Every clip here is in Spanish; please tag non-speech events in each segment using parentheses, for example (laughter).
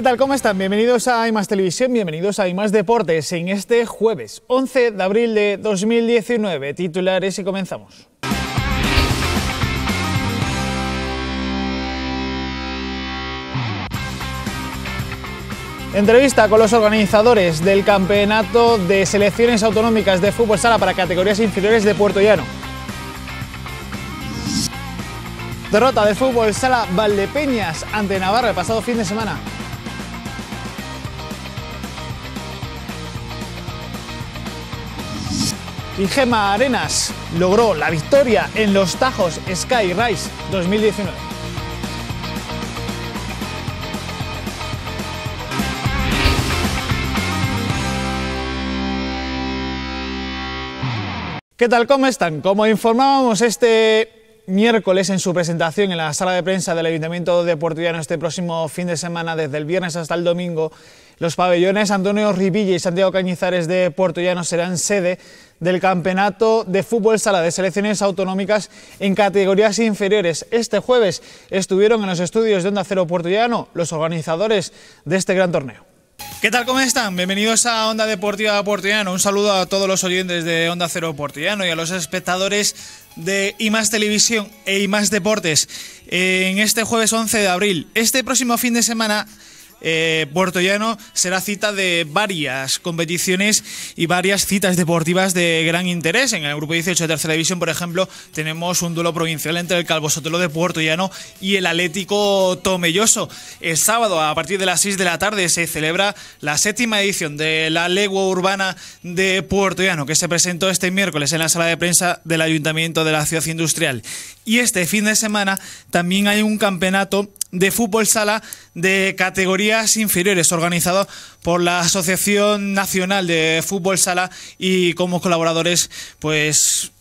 ¿Qué tal? ¿Cómo están? Bienvenidos a IMAS Televisión, bienvenidos a IMAS Deportes en este jueves 11 de abril de 2019. Titulares y comenzamos. Entrevista con los organizadores del Campeonato de Selecciones Autonómicas de Fútbol Sala para categorías inferiores de Puerto Llano. Derrota de Fútbol Sala Valdepeñas ante Navarra el pasado fin de semana. y Gema Arenas logró la victoria en los Tajos Sky Rise 2019. ¿Qué tal? ¿Cómo están? Como informábamos este miércoles en su presentación en la sala de prensa del Ayuntamiento de Puertollano este próximo fin de semana, desde el viernes hasta el domingo, los pabellones Antonio Rivilla y Santiago Cañizares de Puertollano serán sede del Campeonato de Fútbol Sala de Selecciones Autonómicas en categorías inferiores. Este jueves estuvieron en los estudios de Onda Cero Portillano... los organizadores de este gran torneo. ¿Qué tal? ¿Cómo están? Bienvenidos a Onda Deportiva Portillano. Un saludo a todos los oyentes de Onda Cero Portillano y a los espectadores de IMAS Televisión e IMAS Deportes en este jueves 11 de abril. Este próximo fin de semana eh, Puerto Llano será cita de varias competiciones y varias citas deportivas de gran interés. En el grupo 18 de tercera división, por ejemplo, tenemos un duelo provincial entre el Calvo Sotelo de Llano y el Atlético Tomelloso. El sábado, a partir de las 6 de la tarde, se celebra la séptima edición de la Legua Urbana de Puerto Llano que se presentó este miércoles en la sala de prensa del Ayuntamiento de la Ciudad Industrial. Y este fin de semana también hay un campeonato de fútbol sala de categorías inferiores, organizado por la Asociación Nacional de Fútbol Sala y como colaboradores, pues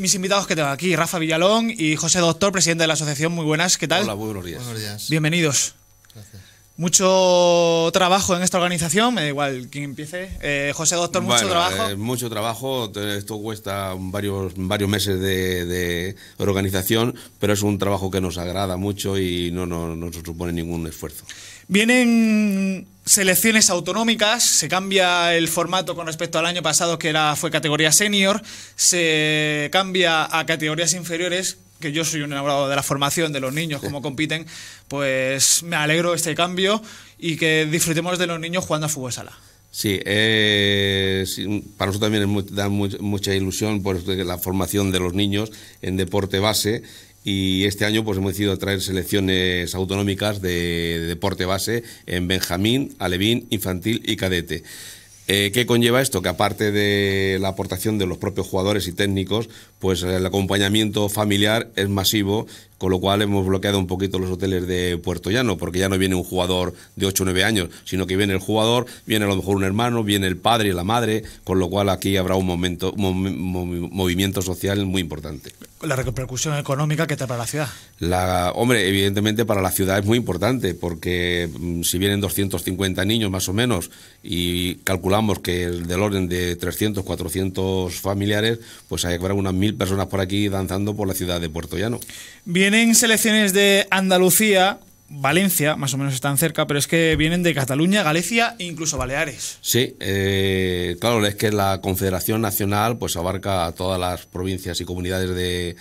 mis invitados que tengo aquí, Rafa Villalón y José Doctor, presidente de la asociación. Muy buenas, ¿qué tal? Hola, Buenos días. Bienvenidos. Gracias mucho trabajo en esta organización, me eh, da igual quien empiece. Eh, José Doctor, mucho trabajo. Eh, mucho trabajo, esto cuesta varios, varios meses de, organización, pero es un trabajo que nos agrada mucho y no, nos supone ningún esfuerzo. Vienen selecciones autonómicas, se cambia el formato con respecto al año pasado que era, fue categoría senior, se cambia a categorías inferiores que yo soy un enamorado de la formación, de los niños, cómo compiten, pues me alegro de este cambio y que disfrutemos de los niños jugando a fútbol sala. Sí, eh, para nosotros también da mucha ilusión por la formación de los niños en deporte base y este año pues hemos decidido traer selecciones autonómicas de deporte base en Benjamín, Alevín, Infantil y Cadete. Eh, ¿Qué conlleva esto? Que aparte de la aportación de los propios jugadores y técnicos, pues el acompañamiento familiar es masivo, con lo cual hemos bloqueado un poquito los hoteles de Puerto Llano, porque ya no viene un jugador de 8 o 9 años, sino que viene el jugador, viene a lo mejor un hermano, viene el padre y la madre, con lo cual aquí habrá un momento, movimiento social muy importante la repercusión económica que trae para la ciudad? La, hombre, evidentemente para la ciudad es muy importante porque mm, si vienen 250 niños más o menos y calculamos que del orden de 300, 400 familiares, pues hay que haber unas mil personas por aquí danzando por la ciudad de Puerto Llano. Vienen selecciones de Andalucía Valencia, más o menos están cerca, pero es que vienen de Cataluña, Galicia e incluso Baleares. Sí, eh, claro, es que la Confederación Nacional pues abarca a todas las provincias y comunidades de,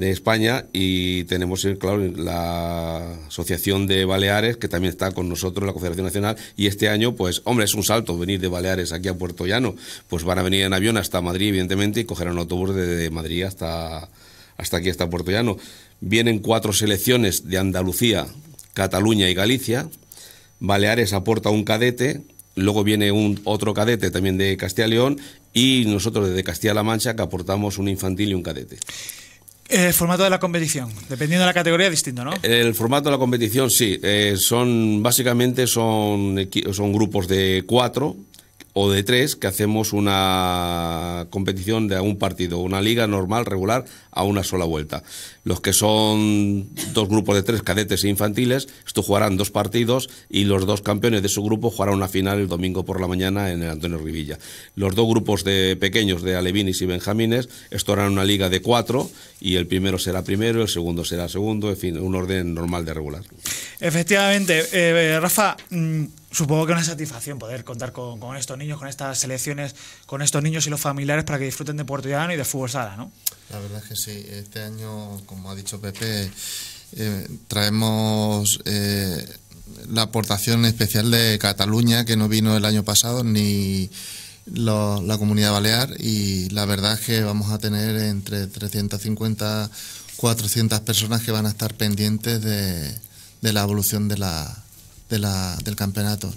España y tenemos, eh, claro, la Asociación de Baleares, que también está con nosotros, la Confederación Nacional, y este año, pues, hombre, es un salto venir de Baleares aquí a Puerto Llano, pues van a venir en avión hasta Madrid, evidentemente, y cogerán un autobús desde Madrid hasta, hasta aquí, hasta Puerto Llano. Vienen cuatro selecciones de Andalucía, Cataluña y Galicia. Baleares aporta un cadete, luego viene un, otro cadete también de Castilla y León y nosotros desde Castilla-La Mancha que aportamos un infantil y un cadete. El eh, formato de la competición, dependiendo de la categoría, distinto, ¿no? El formato de la competición, sí. Eh, son básicamente son, son grupos de cuatro o de tres que hacemos una competición de un partido, una liga normal, regular, a una sola vuelta. Los que son dos grupos de tres, cadetes e infantiles, estos jugarán dos partidos y los dos campeones de su grupo jugarán una final el domingo por la mañana en el Antonio Rivilla. Los dos grupos de pequeños, de alevines y benjamines, esto harán una liga de cuatro y el primero será primero, el segundo será segundo, en fin, un orden normal de regular. Efectivamente, eh, Rafa, mm, supongo que una satisfacción poder contar con, con, estos niños, con estas selecciones, con estos niños y los familiares para que disfruten de Puerto Llano y de fútbol sala, ¿no? La verdad es que sí. Este año, como ha dicho Pepe, eh, traemos eh, la aportación especial de Cataluña, que no vino el año pasado, ni la comunidad balear. Y la verdad es que vamos a tener entre 350 400 personas que van a estar pendientes de, la evolución de la, del campeonato.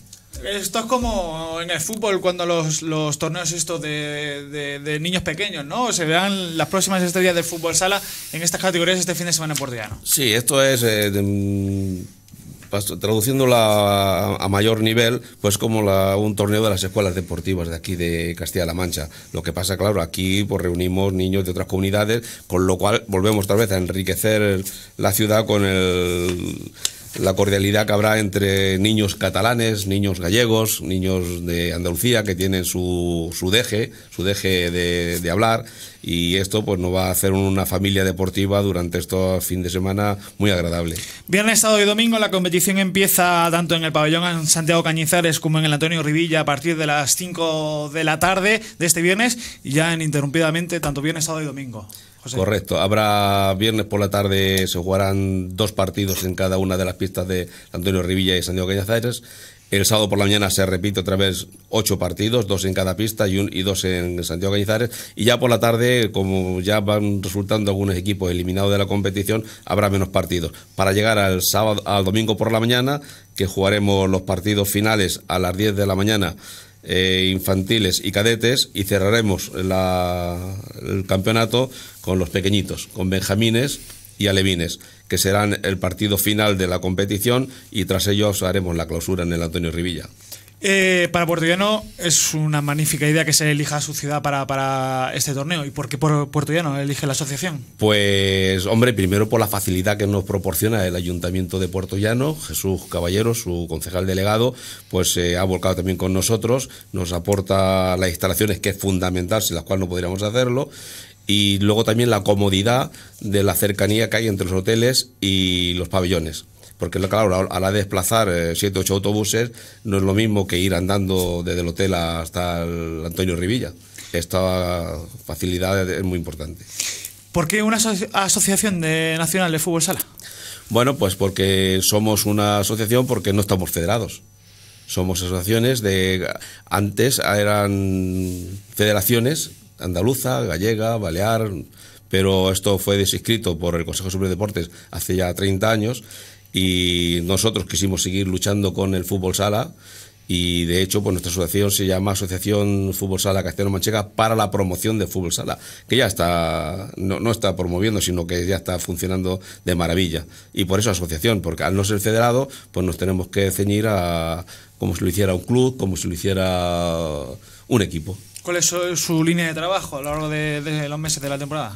Esto es como en el fútbol cuando los, torneos estos de, niños pequeños, ¿no? Se verán las próximas estrellas de fútbol sala en estas categorías este fin de semana por día, ¿no? Sí, esto es... Eh, mm, traduciéndola a mayor nivel, pues como la, un torneo de las escuelas deportivas de aquí de Castilla-La Mancha. Lo que pasa, claro, aquí pues reunimos niños de otras comunidades, con lo cual volvemos tal vez a enriquecer la ciudad con el la cordialidad que habrá entre niños catalanes, niños gallegos, niños de Andalucía que tienen su, deje, su deje de, hablar y esto pues nos va a hacer una familia deportiva durante estos fin de semana muy agradable. Viernes, sábado y domingo la competición empieza tanto en el pabellón Santiago Cañizares como en el Antonio Rivilla a partir de las 5 de la tarde de este viernes y ya interrumpidamente tanto viernes, sábado y domingo. Correcto. Habrá viernes por la tarde, se jugarán dos partidos en cada una de las pistas de Antonio Rivilla y Santiago Cañazares. El sábado por la mañana se repite otra vez ocho partidos, dos en cada pista y, un, y dos en Santiago Cañizares. Y ya por la tarde, como ya van resultando algunos equipos eliminados de la competición, habrá menos partidos. Para llegar al sábado, al domingo por la mañana, que jugaremos los partidos finales a las 10 de la mañana e infantiles y cadetes y cerraremos el campeonato con los pequeñitos, con benjamines y alevines, que serán el partido final de la competición y tras ellos haremos la clausura en el Antonio Rivilla. Eh, para Puerto Llano es una magnífica idea que se elija su ciudad para, este torneo. ¿Y por qué Puerto Llano elige la asociación? Pues, hombre, primero por la facilidad que nos proporciona el Ayuntamiento de Puerto Llano. Jesús Caballero, su concejal delegado, pues eh, ha volcado también con nosotros, nos aporta las instalaciones que es fundamental, sin las cuales no podríamos hacerlo y luego también la comodidad de la cercanía que hay entre los hoteles y los pabellones porque claro, a la desplazar 7 eh, 8 autobuses no es lo mismo que ir andando desde el hotel hasta el Antonio Rivilla. Esta facilidad es muy importante. ¿Por qué una asociación de, nacional de fútbol sala? Bueno, pues porque somos una asociación porque no estamos federados. Somos asociaciones de... Antes eran federaciones, andaluza, gallega, balear, pero esto fue desinscrito por el Consejo Superior de Deportes hace ya 30 años y nosotros quisimos seguir luchando con el fútbol sala y de hecho pues nuestra asociación se llama Asociación Fútbol Sala Castellano Manchega para la promoción de fútbol sala, que ya está, no, no, está promoviendo, sino que ya está funcionando de maravilla. Y por eso asociación, porque al no ser federado, pues nos tenemos que ceñir a como si lo hiciera un club, como si lo hiciera un equipo. ¿Cuál es su, línea de trabajo a lo largo de los meses de la temporada?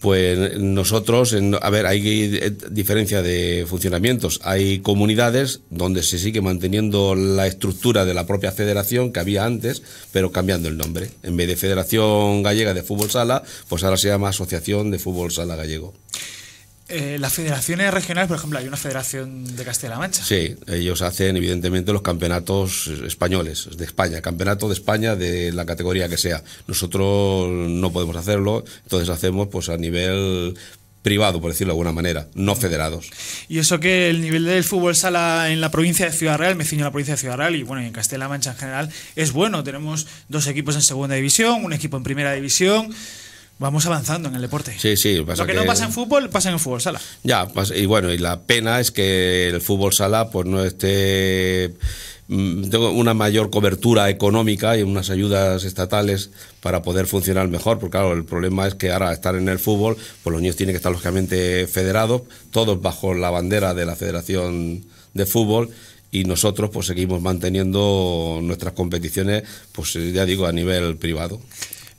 Pues nosotros, en, a ver, hay eh, diferencia de funcionamientos. Hay comunidades donde se sigue manteniendo la estructura de la propia federación que había antes, pero cambiando el nombre. En vez de Federación Gallega de Fútbol Sala, pues ahora se llama Asociación de Fútbol Sala Gallego. Eh, las federaciones regionales, por ejemplo, hay una federación de Castilla-La Mancha. Sí, ellos hacen evidentemente los campeonatos españoles de España, campeonato de España de la categoría que sea. Nosotros no podemos hacerlo, entonces hacemos pues a nivel privado, por decirlo de alguna manera, no federados. Y eso que el nivel del fútbol sala en la provincia de Ciudad Real, me ciño a la provincia de Ciudad Real y bueno, y en Castilla-La Mancha en general, es bueno. Tenemos dos equipos en segunda división, un equipo en primera división. Vamos avanzando en el deporte. Sí, sí. Lo que, no pasa en fútbol, pasa en el fútbol sala. Ya, y bueno, y la pena es que el fútbol sala pues no esté mm, tengo una mayor cobertura económica y unas ayudas estatales para poder funcionar mejor, porque claro, el problema es que ahora estar en el fútbol, pues los niños tienen que estar lógicamente federados, todos bajo la bandera de la Federación de Fútbol, y nosotros pues seguimos manteniendo nuestras competiciones, pues ya digo, a nivel privado.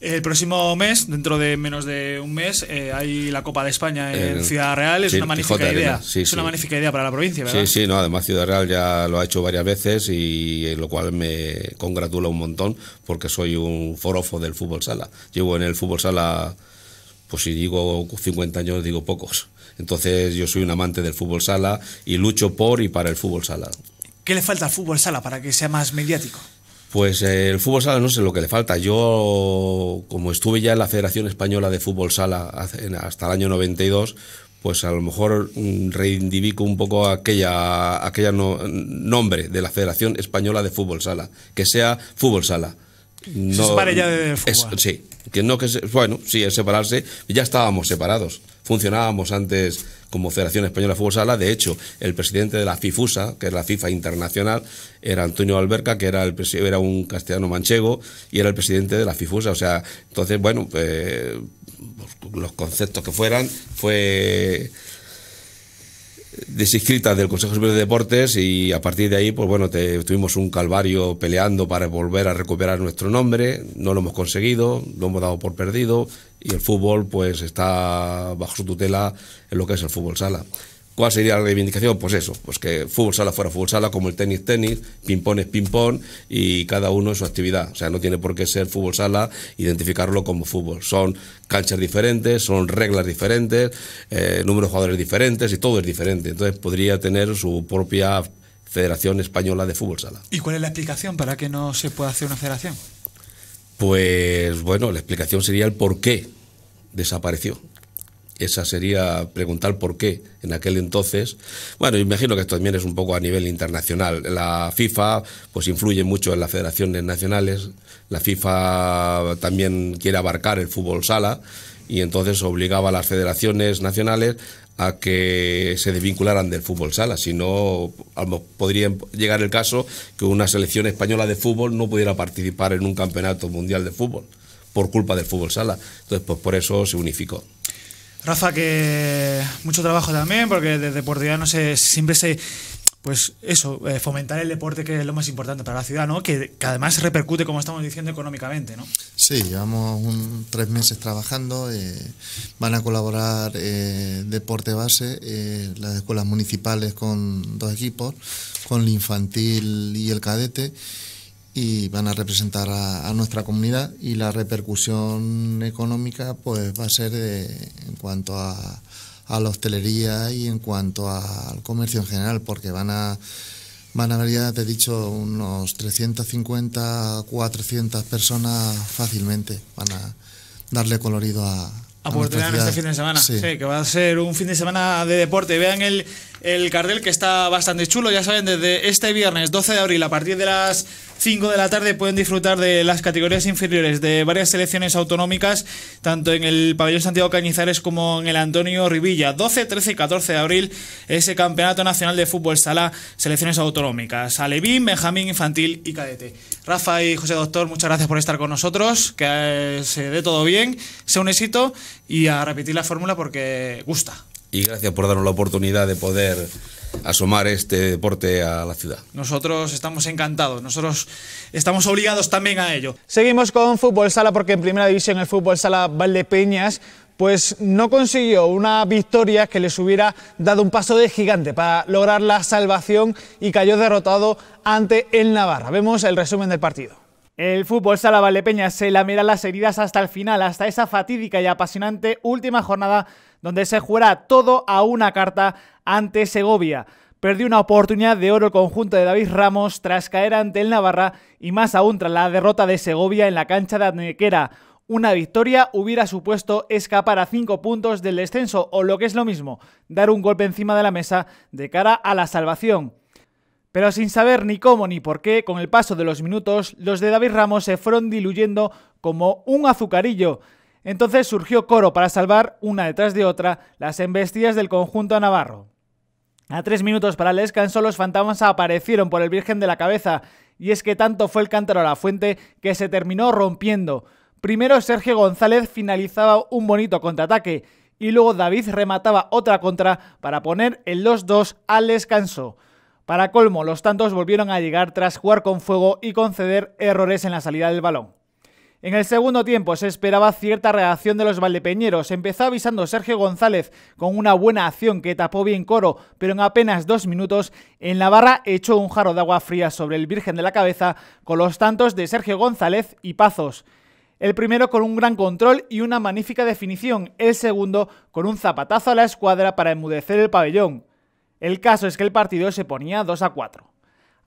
El próximo mes, dentro de menos de un mes, eh, hay la Copa de España en Ciudad Real. Es una magnífica idea. es una magnífica idea para la provincia, ¿verdad? Sí, sí, no, además Ciudad Real ya lo ha hecho varias veces y lo cual me congratula un montón porque soy un forofo del fútbol sala. Llevo en el fútbol sala, pues si digo 50 años, digo pocos. Entonces yo soy un amante del fútbol sala y lucho por y para el fútbol sala. ¿Qué le falta al fútbol sala para que sea más mediático? Pues eh, el fútbol sala no sé lo que le falta. Yo, como estuve ya en la Federación Española de Fútbol Sala hasta el año 92, pues a lo mejor mm, reivindico un poco aquella, aquella nombre de la Federación Española de Fútbol Sala, que sea Fútbol Sala. No, se separe ya de fútbol. sí, que bueno, sí, es separarse. Ya estábamos separados, funcionábamos antes como Federación Española de Fútbol Sala. De hecho, el presidente de la FIFUSA, que es la FIFA Internacional, era Antonio Alberca, que era, un castellano manchego y era el presidente de la FIFUSA. O sea, entonces, bueno, eh, los conceptos que fueran, fue inscrita del Consejo Superior de Deportes y a partir de ahí, pues bueno, te, tuvimos un calvario peleando para volver a recuperar nuestro nombre, no lo hemos conseguido, lo hemos dado por perdido y el fútbol pues está bajo su tutela en lo que es el fútbol sala. ¿Cuál sería la reivindicación? Pues eso, pues que fútbol sala fuera fútbol sala, como el tenis tenis, ping-pong es ping-pong y cada uno es su actividad. O sea, no tiene por qué ser fútbol sala, identificarlo como fútbol. Son canchas diferentes, son reglas diferentes, eh, números de jugadores diferentes y todo es diferente. Entonces podría tener su propia Federación Española de Fútbol Sala. ¿Y cuál es la explicación para que no se pueda hacer una federación? Pues bueno, la explicación sería el por qué desapareció. Esa sería preguntar por qué en aquel entonces. Bueno, imagino que esto también es un poco a nivel internacional. La FIFA pues influye mucho en las federaciones nacionales. La FIFA también quiere abarcar el fútbol sala y entonces obligaba a las federaciones nacionales a que se desvincularan del fútbol sala, si no podría llegar el caso que una selección española de fútbol no pudiera participar en un campeonato mundial de fútbol por culpa del fútbol sala. Entonces, pues por eso se unificó. Rafa, que mucho trabajo también, porque desde Puerto no siempre se, pues eso, eh, fomentar el deporte que es lo más importante para la ciudad, ¿no? Que, además repercute, como estamos diciendo, económicamente, ¿no? Sí, llevamos un, tres meses trabajando, eh, van a colaborar eh, Deporte Base, las escuelas municipales con dos equipos, con el infantil y el cadete, y van a representar a, nuestra comunidad y la repercusión económica pues va a ser eh, en cuanto a, a, la hostelería y en cuanto al comercio en general porque van a van a haber ya te he dicho unos 350 400 personas fácilmente van a darle colorido a, a, este fin de semana. sí. que va a ser un fin de semana de deporte. Vean el el cartel que está bastante chulo. Ya saben, desde este viernes 12 de abril a partir de las 5 de la tarde pueden disfrutar de las categorías inferiores de varias selecciones autonómicas, tanto en el pabellón Santiago Cañizares como en el Antonio Rivilla. 12, 13 y 14 de abril ese Campeonato Nacional de Fútbol Sala Selecciones Autonómicas. Alevín, Benjamín Infantil y Cadete. Rafa y José Doctor, muchas gracias por estar con nosotros. Que eh, se dé todo bien, sea un éxito y a repetir la fórmula porque gusta y gracias por darnos la oportunidad de poder asomar este deporte a la ciudad. Nosotros estamos encantados, nosotros estamos obligados también a ello. Seguimos con Fútbol Sala porque en Primera División el Fútbol Sala Valdepeñas pues no consiguió una victoria que les hubiera dado un paso de gigante para lograr la salvación y cayó derrotado ante el Navarra. Vemos el resumen del partido. El fútbol Sala Valdepeñas se lamerá las heridas hasta el final, hasta esa fatídica y apasionante última jornada donde se jugará todo a una carta ante Segovia. Perdió una oportunidad de oro conjunto de David Ramos tras caer ante el Navarra y más aún tras la derrota de Segovia en la cancha de Adnequera. Una victoria hubiera supuesto escapar a cinco puntos del descenso o lo que es lo mismo, dar un golpe encima de la mesa de cara a la salvación. Pero sin saber ni cómo ni por qué, con el paso de los minutos, los de David Ramos se fueron diluyendo como un azucarillo. Entonces surgió coro para salvar, una detrás de otra, las embestidas del conjunto navarro. A tres minutos para el descanso, los fantasmas aparecieron por el Virgen de la Cabeza, y es que tanto fue el cántaro a la fuente que se terminó rompiendo. Primero Sergio González finalizaba un bonito contraataque, y luego David remataba otra contra para poner el 2-2 al descanso. Para colmo, los tantos volvieron a llegar tras jugar con fuego y conceder errores en la salida del balón. En el segundo tiempo se esperaba cierta reacción de los valdepeñeros. Empezó avisando Sergio González con una buena acción que tapó bien Coro, pero en apenas dos minutos en la barra echó un jarro de agua fría sobre el Virgen de la Cabeza con los tantos de Sergio González y Pazos. El primero con un gran control y una magnífica definición, el segundo con un zapatazo a la escuadra para enmudecer el pabellón. El caso es que el partido se ponía 2 a 4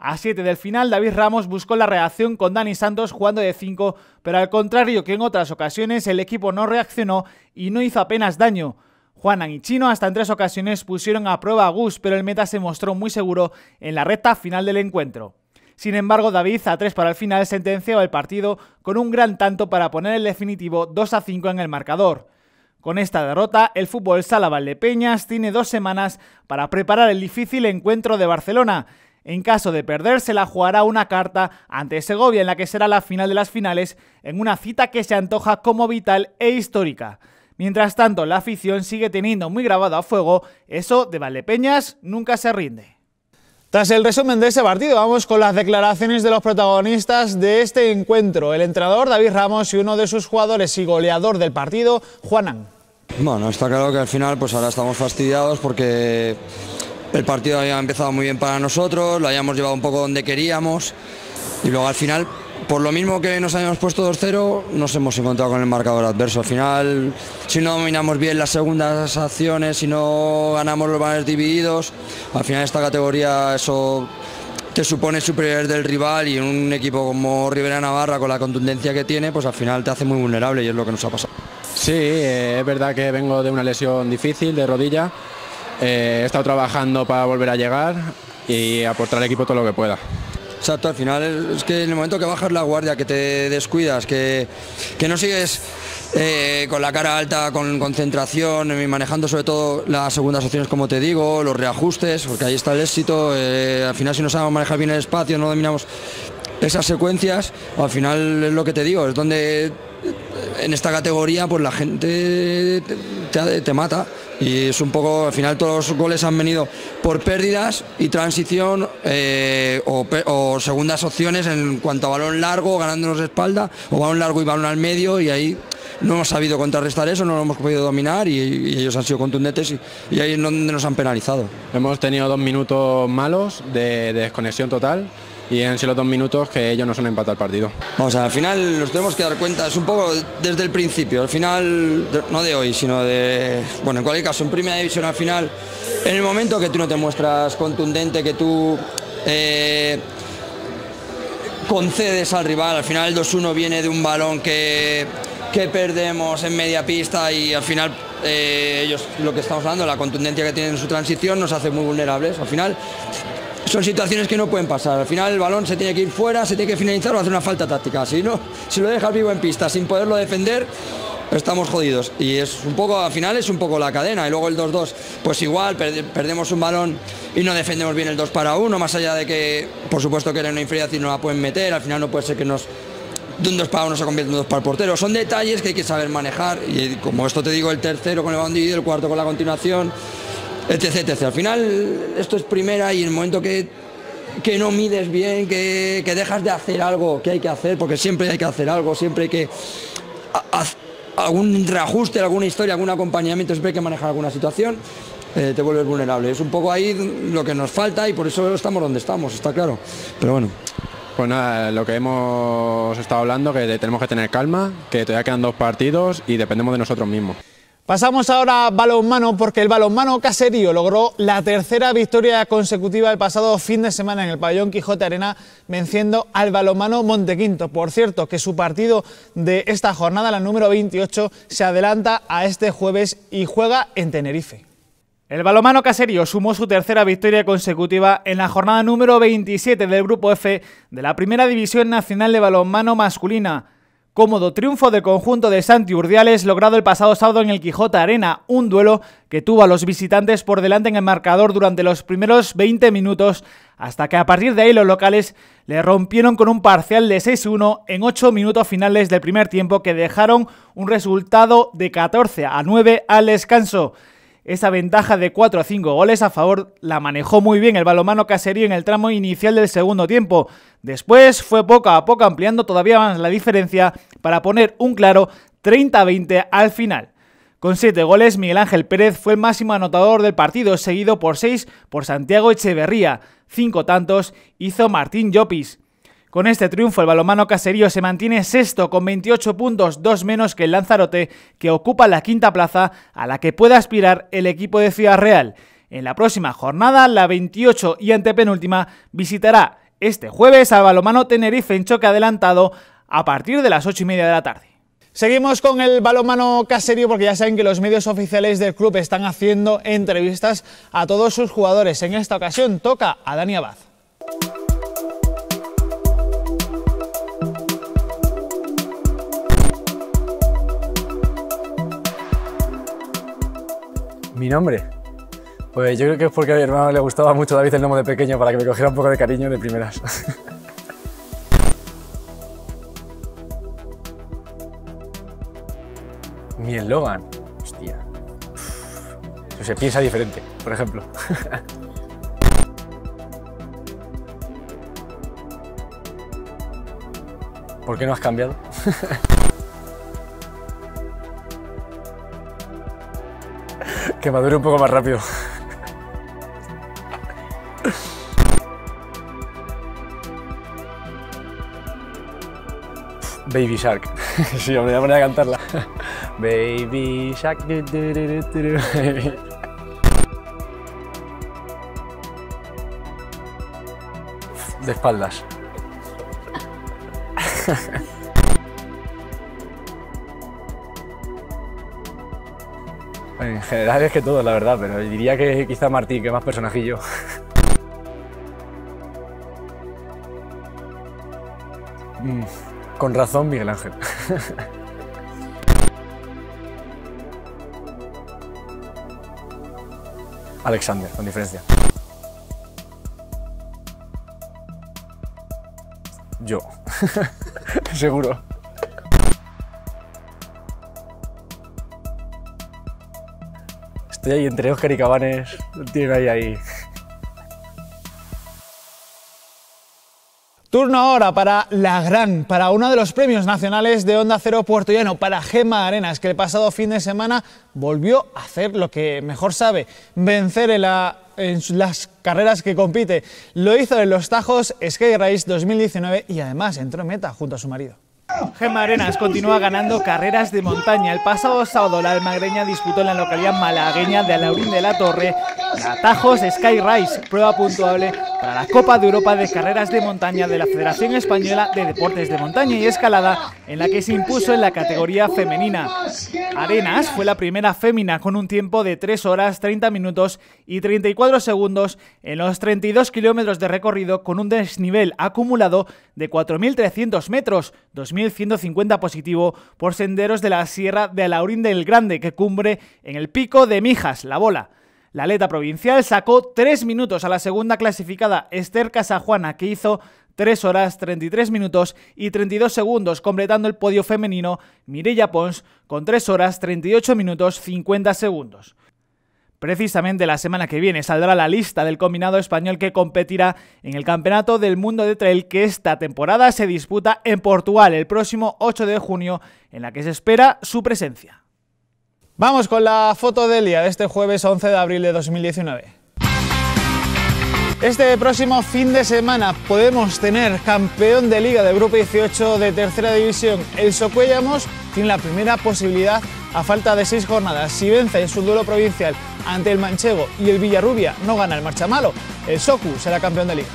a 7 del final, David Ramos buscó la reacción con Dani Santos jugando de 5, pero al contrario que en otras ocasiones, el equipo no reaccionó y no hizo apenas daño. Juanan y Chino hasta en tres ocasiones pusieron a prueba a Gus, pero el meta se mostró muy seguro en la recta final del encuentro. Sin embargo, David a 3 para el final sentenció el partido con un gran tanto para poner el definitivo 2 a 5 en el marcador. Con esta derrota, el fútbol sala Peñas tiene dos semanas para preparar el difícil encuentro de Barcelona, en caso de la jugará una carta ante Segovia en la que será la final de las finales en una cita que se antoja como vital e histórica. Mientras tanto, la afición sigue teniendo muy grabado a fuego eso de Valdepeñas nunca se rinde. Tras el resumen de ese partido, vamos con las declaraciones de los protagonistas de este encuentro. El entrenador David Ramos y uno de sus jugadores y goleador del partido, Juanán. Bueno, está claro que al final pues ahora estamos fastidiados porque el partido había empezado muy bien para nosotros, lo habíamos llevado un poco donde queríamos y luego al final, por lo mismo que nos habíamos puesto 2-0, nos hemos encontrado con el marcador adverso. Al final, si no dominamos bien las segundas acciones, si no ganamos los balones divididos, al final esta categoría eso te supone superior del rival y un equipo como Rivera Navarra con la contundencia que tiene, pues al final te hace muy vulnerable y es lo que nos ha pasado. Sí, eh, es verdad que vengo de una lesión difícil de rodilla eh, he estado trabajando para volver a llegar y aportar al equipo todo lo que pueda. Exacto, al final es que en el momento que bajas la guardia, que te descuidas, que, que no sigues eh, con la cara alta, con concentración, eh, manejando sobre todo las segundas opciones, como te digo, los reajustes, porque ahí está el éxito. al final, si no sabemos manejar bien el espacio, no dominamos esas secuencias, al final es lo que te digo, es donde en esta categoría pues la gente te mata. Y es un poco, al final todos los goles han venido por pérdidas y transición eh, o, segundas opciones en cuanto a balón largo, ganándonos de espalda, o balón largo y balón al medio, y ahí no hemos sabido contrarrestar eso, no lo hemos podido dominar y, ellos han sido contundentes y, ahí es donde nos han penalizado. Hemos tenido dos minutos malos de desconexión total y han sido dos minutos que ellos nos han empatado el partido. vamos al final nos tenemos que dar cuenta, es un poco desde el principio, al final, no de hoy, sino de, bueno, en cualquier caso, en primera división al final, en el momento que tú no te muestras contundente, que tú... Eh, concedes al rival. Al final el 2-1 viene de un balón que, que, perdemos en media pista y al final eh, ellos, lo que estamos hablando, la contundencia que tienen en su transición nos hace muy vulnerables. Al final son situaciones que no pueden pasar. Al final el balón se tiene que ir fuera, se tiene que finalizar o hacer una falta táctica. Si no, si lo dejas vivo en pista sin poderlo defender, estamos jodidos. Y es un poco, al final es un poco la cadena. Y luego el 2-2, pues igual, perdemos un balón y no defendemos bien el 2 para 1, más allá de que, por supuesto, que era una inferioridad y no la pueden meter. Al final no puede ser que nos de un 2 para uno se convierta en un 2 para el portero. Son detalles que hay que saber manejar y como esto te digo, el tercero con el bandido, el cuarto con la continuación, etc, etc. Al final esto es primera y el momento que, que no mides bien, que, dejas de hacer algo que hay que hacer, porque siempre hay que hacer algo, siempre hay que hacer algún reajuste, alguna historia, algún acompañamiento, siempre hay que manejar alguna situación, eh, te vuelves vulnerable. Es un poco ahí lo que nos falta y por eso estamos donde estamos, está claro. Pero bueno. Pues nada, lo que hemos estado hablando, que tenemos que tener calma, que todavía quedan dos partidos y dependemos de nosotros mismos. Pasamos ahora a balonmano porque el balonmano caserío logró la tercera victoria consecutiva el pasado fin de semana en el pabellón Quijote Arena venciendo al balonmano Montequinto. Por cierto, que su partido de esta jornada, la número 28, se adelanta a este jueves y juega en Tenerife. El balonmano caserío sumó su tercera victoria consecutiva en la jornada número 27 del Grupo F de la Primera División Nacional de Balonmano Masculina. Cómodo triunfo del conjunto de Santi Urdiales logrado el pasado sábado en el Quijota Arena, un duelo que tuvo a los visitantes por delante en el marcador durante los primeros 20 minutos, hasta que a partir de ahí los locales le rompieron con un parcial de 6-1 en 8 minutos finales del primer tiempo que dejaron un resultado de 14 a 9 al descanso. Esa ventaja de 4 a 5 goles a favor la manejó muy bien el balomano caserío en el tramo inicial del segundo tiempo. Después fue poco a poco ampliando todavía más la diferencia para poner un claro 30-20 al final. Con 7 goles, Miguel Ángel Pérez fue el máximo anotador del partido, seguido por 6 por Santiago Echeverría. 5 tantos hizo Martín Llopis. Con este triunfo, el balomano caserío se mantiene sexto con 28 puntos, dos menos que el Lanzarote, que ocupa la quinta plaza a la que puede aspirar el equipo de Ciudad Real. En la próxima jornada, la 28 y antepenúltima, visitará este jueves al balomano Tenerife en choque adelantado a partir de las 8 y media de la tarde. Seguimos con el Balomano caserío porque ya saben que los medios oficiales del club están haciendo entrevistas a todos sus jugadores. En esta ocasión toca a Dani Abad. Mi nombre. Pues yo creo que es porque a mi hermano le gustaba mucho David el nombre de pequeño para que me cogiera un poco de cariño de primeras. (laughs) Mi eslogan. Hostia. Se piensa diferente, por ejemplo. (laughs) ¿Por qué no has cambiado? (laughs) Que madure un poco más rápido. Baby Shark. (laughs) sí, me ya voy a cantarla. Baby Shark. De espaldas. (laughs) En general es que todo, la verdad, pero diría que quizá Martí, que más personajillo. (laughs) Mm, con razón, Miguel Ángel. (laughs) Alexander, con diferencia. Yo. (laughs) Seguro. y entre Oscar y Cabanes, tiene ahí ahí. Turno ahora para la gran, para uno de los premios nacionales de Onda Cero Puerto para Gema Arenas, que el pasado fin de semana volvió a hacer lo que mejor sabe, vencer en, en las carreras que compite. Lo hizo en los Tajos Sky Race 2019 y además entró en meta junto a su marido. Gemma Arenas continúa ganando carreras de montaña. El pasado sábado la almagreña disputó en la localidad malagueña de Alaurín de la Torre Atajos Sky Rise, prueba puntuable para la Copa de Europa de Carreras de Montaña de la Federación Española de Deportes de Montaña y Escalada, en la que se impuso en la categoría femenina. Arenas fue la primera fémina con un tiempo de 3 horas 30 minutos y 34 segundos en los 32 kilómetros de recorrido con un desnivel acumulado de 4.300 metros, 2.000 150 positivo por senderos de la Sierra de Alaurín del Grande, que cumbre en el pico de Mijas, la bola. La aleta provincial sacó 3 minutos a la segunda clasificada Esther Casajuana, que hizo 3 horas 33 minutos y 32 segundos, completando el podio femenino Mireia Pons con 3 horas 38 minutos 50 segundos. Precisamente la semana que viene saldrá la lista del combinado español que competirá en el Campeonato del Mundo de Trail que esta temporada se disputa en Portugal el próximo 8 de junio, en la que se espera su presencia. Vamos con la foto de día de este jueves 11 de abril de 2019. Este próximo fin de semana podemos tener campeón de Liga de grupo 18 de Tercera División. El Socuellamos tiene la primera posibilidad a falta de seis jornadas. Si vence en su duelo provincial ante el Manchego y el Villarrubia no gana el marcha malo, el Socu será campeón de Liga.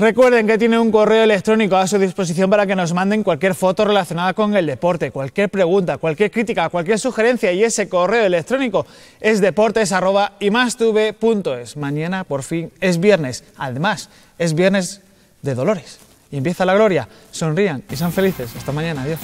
Recuerden que tiene un correo electrónico a su disposición para que nos manden cualquier foto relacionada con el deporte, cualquier pregunta, cualquier crítica, cualquier sugerencia y ese correo electrónico es es. Mañana por fin es viernes, además es viernes de Dolores y empieza la gloria. Sonrían y sean felices. Hasta mañana, adiós.